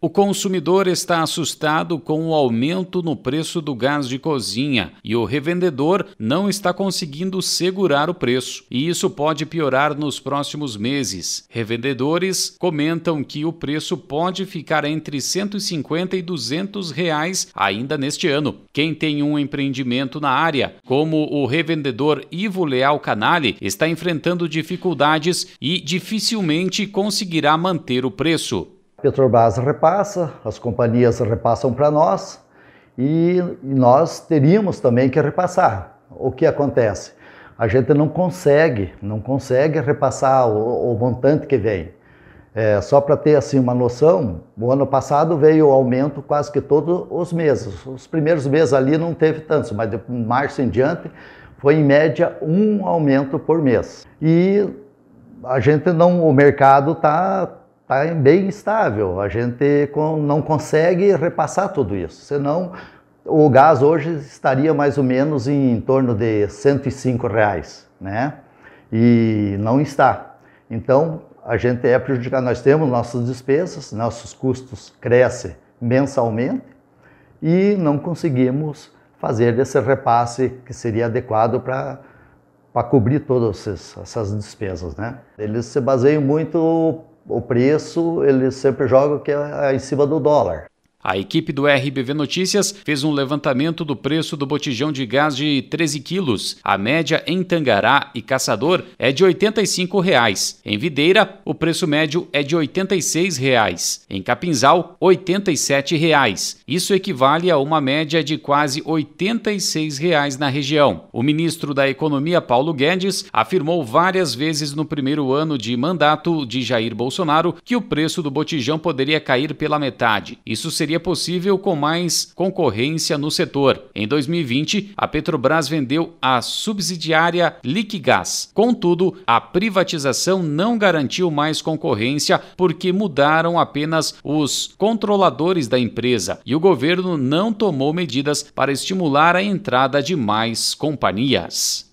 O consumidor está assustado com o aumento no preço do gás de cozinha e o revendedor não está conseguindo segurar o preço. E isso pode piorar nos próximos meses. Revendedores comentam que o preço pode ficar entre 150 e 200 reais ainda neste ano. Quem tem um empreendimento na área, como o revendedor Ivo Leal Canale, está enfrentando dificuldades e dificilmente conseguirá manter o preço. Petrobras repassa, as companhias repassam para nós e nós teríamos também que repassar. O que acontece? A gente não consegue, não consegue repassar o, o montante que vem. É, só para ter assim uma noção, o ano passado veio o aumento quase que todos os meses. Os primeiros meses ali não teve tanto, mas de março em diante foi em média um aumento por mês. E a gente não, o mercado está está bem instável. A gente não consegue repassar tudo isso, senão o gás hoje estaria mais ou menos em torno de 105 reais, né? E não está. Então a gente é prejudicado. Nós temos nossas despesas, nossos custos crescem mensalmente e não conseguimos fazer esse repasse que seria adequado para para cobrir todas essas despesas, né? Eles se baseiam muito o preço ele sempre joga que é em cima do dólar. A equipe do RBV Notícias fez um levantamento do preço do botijão de gás de 13 quilos. A média em Tangará e Caçador é de R$ 85. Reais. Em Videira, o preço médio é de R$ 86. Reais. Em Capinzal, R$ 87. Reais. Isso equivale a uma média de quase R$ 86 reais na região. O ministro da Economia, Paulo Guedes, afirmou várias vezes no primeiro ano de mandato de Jair Bolsonaro que o preço do botijão poderia cair pela metade. Isso seria seria possível com mais concorrência no setor. Em 2020, a Petrobras vendeu a subsidiária Liquigás. Contudo, a privatização não garantiu mais concorrência porque mudaram apenas os controladores da empresa e o governo não tomou medidas para estimular a entrada de mais companhias.